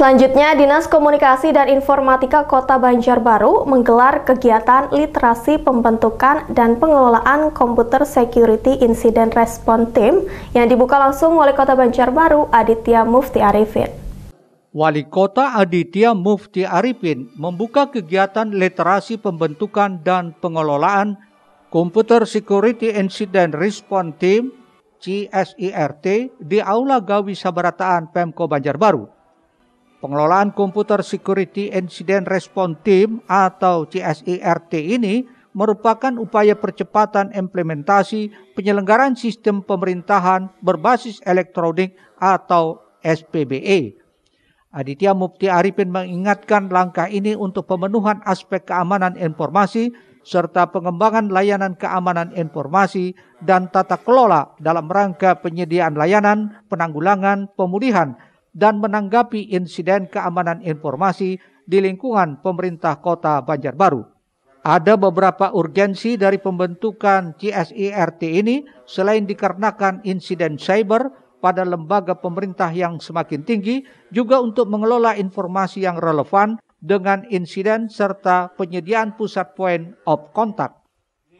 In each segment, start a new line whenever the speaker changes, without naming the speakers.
Selanjutnya, Dinas Komunikasi dan Informatika Kota Banjarbaru menggelar kegiatan literasi pembentukan dan pengelolaan Komputer Security Incident Response Team yang dibuka langsung oleh Kota Banjarbaru Aditya Mufti Arifin.
Wali Kota Aditya Mufti Arifin membuka kegiatan literasi pembentukan dan pengelolaan Komputer Security Incident Response Team CSIRT di Aula Gawi Sabarataan Pemko Banjarbaru Pengelolaan Komputer Security Incident Response Team atau CSIRT e ini merupakan upaya percepatan implementasi penyelenggaraan sistem pemerintahan berbasis elektronik atau SPBE. Aditya Mukti Arifin mengingatkan langkah ini untuk pemenuhan aspek keamanan informasi serta pengembangan layanan keamanan informasi dan tata kelola dalam rangka penyediaan layanan, penanggulangan, pemulihan, dan menanggapi insiden keamanan informasi di lingkungan pemerintah kota Banjarbaru. Ada beberapa urgensi dari pembentukan CSIRT ini selain dikarenakan insiden cyber pada lembaga pemerintah yang semakin tinggi, juga untuk mengelola informasi yang relevan dengan insiden serta penyediaan pusat point of contact.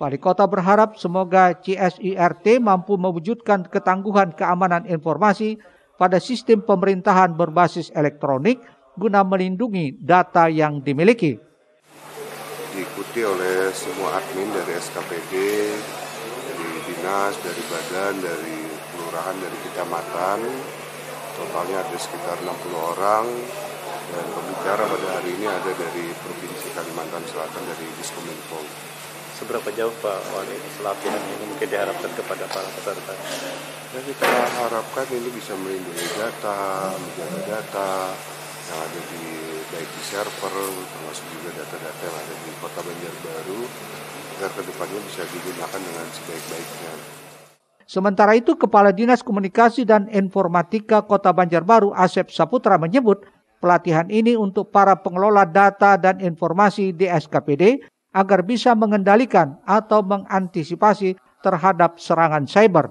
Wali kota berharap semoga CSIRT mampu mewujudkan ketangguhan keamanan informasi pada sistem pemerintahan berbasis elektronik guna melindungi data yang dimiliki.
Diikuti oleh semua admin dari SKPD, dari dinas, dari badan, dari kelurahan, dari kecamatan. Totalnya ada sekitar 60 orang dan pembicara pada hari ini ada dari Provinsi Kalimantan Selatan dari Diskominfo seberapa jauh Pak Wali pelatihan ini mungkin diharapkan kepada para peserta? Ya, kita harapkan ini bisa melindungi data, menjaga data yang ada di baik di server, termasuk juga data-data yang ada di kota Banjarbaru, agar kedepannya bisa digunakan dengan sebaik-baiknya.
Sementara itu, Kepala Dinas Komunikasi dan Informatika Kota Banjarbaru, Asep Saputra, menyebut pelatihan ini untuk para pengelola data dan informasi di SKPD agar bisa mengendalikan atau mengantisipasi terhadap serangan cyber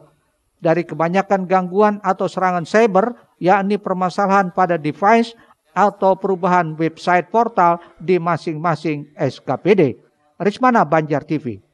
dari kebanyakan gangguan atau serangan cyber, yakni permasalahan pada device atau perubahan website portal di masing-masing SKPD. Rismana Banjar TV.